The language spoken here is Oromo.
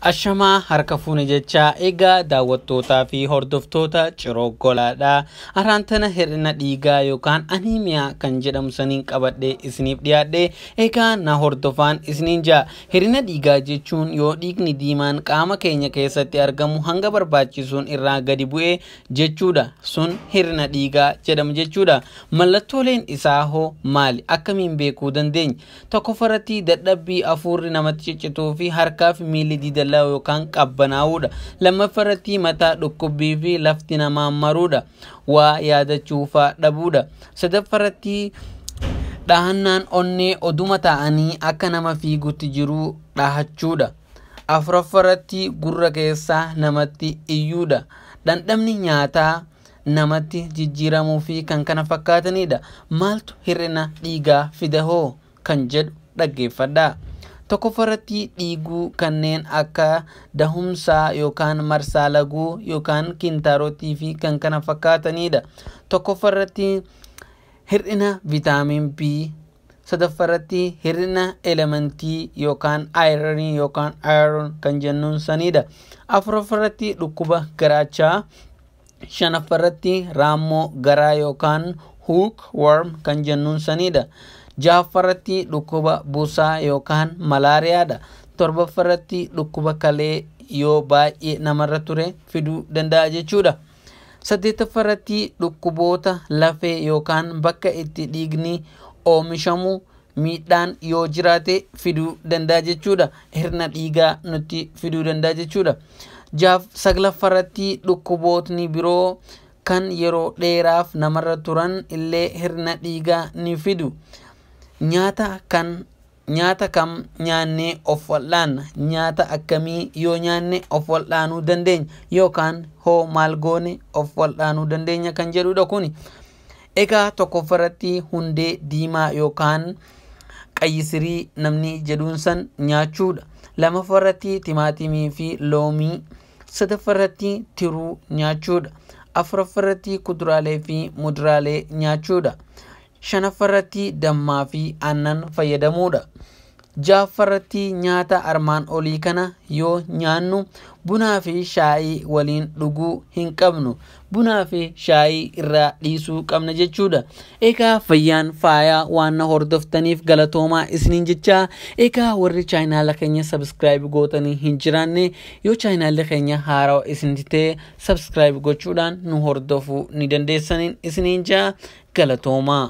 ashamaa harka fuune jechaa egaa daawwattootaa fi hordoftoota ciroo golaadhaa araan tana hir'ina dhiigaa yookaan aniimiyaa kan jedhamsaniin qabadhee isiniif dhiyaadhe egaa na hordofaan isiniin jaa hir'ina dhiigaa jechuun yoo dhiigni diimaan qaama keenya keessatti argamu hanga barbaachisuun irraa gadi bu'e jechuudha sun hir'ina dhiigaa jedhama jechuudha mallattooleen isaa hoo maali akkamiin beekuu dandeenya tokko faratti dadhabbii afuurri namatti ciccituu harkaaf miilli diida jalaa yookaan qabbanaa'uudha lammaffaairratti mataa dhukkubbii fi lafti nama maruda, namaa maruudha waa yaadachuufaa dhabuudha farati dhahannaan onnee oduma ta'anii akka nama fiigutti jiruu dhahachuudha afuraffaarratti gurra keessaa namatti iyyuudha dhandhamni nyaataa namatti jijjiiramuu fi kan kana nida maaltu hir'ina dhiigaa fidahoo kan jedhu dhaggeeffadhaa tokkofarratti dhiiguu kanneen akka dahumsaa yookaan marsaa laguu yookaan kintaarootii fi kan kana fakkaatanidha. tokkoffaratti hir'ina vitaamin B sadaffaratti hir'ina elementii yookaan ayiranii yookaan ayiron kan jennuun sanidha. dhukkuba garaachaa shanaffarratti raammoo garaa yookaan hook worm kan jennuun sanidha. jaaffarratti dhukkuba buusaa yookaan malaariyaadha torbaffarratti dhukkuba kalee yoo baay'ee namarra ture fiduu danda'a jechuudha saddeetaffarratti dhukkuboota lafee yookaan bakka itti dhiigni oomishamu miidhaan yoo jiraate fiduu danda'a jechuudha hirna dhiigaa nutti fiduu danda'a jechuudha saglaffarratti dhukkubootni biroo kan yeroo dheeraaf namarra turan illee hirna dhiigaa ni fidu nyaata kam nyaannee of wal'aanna nyaata akkamii yoo nyaanne of wal'aanuu dandeenya yookaan hoo maal goone of wal'aanuu dandeenya kan jedhudha kuni egaa tokkoffarratti hundee diimaa yookaan qayyisirii namni jedhuunsan nyaachuudha lamaffarratti timaatimii fi loomii sadaffarratti tiruu nyaachuudha afuraffarratti kuduraalee fi muduraalee nyaachuudha shanaffarratti dammaa fi aannan fayyadamuudha. jaaffarratti nyaata armaan olii kana yoo nyaannu bunaa fi shaayii waliin dhuguu hin qabnu bunaa fi shaayii irraa dhiisuu qabna jechuudha eegaa fayyaan faayaa waan hordoftaniif galatoomaa isiniin jecha eegaa warri chaayinaala keenya sabskiraayib gootanii hin jiraanne yoo chaayinaalli keenya haaraa isinti ta'e sabskiraayib gochuudhaan nu hordofuu ni dandeessaniin isiniin jaa galatoomaa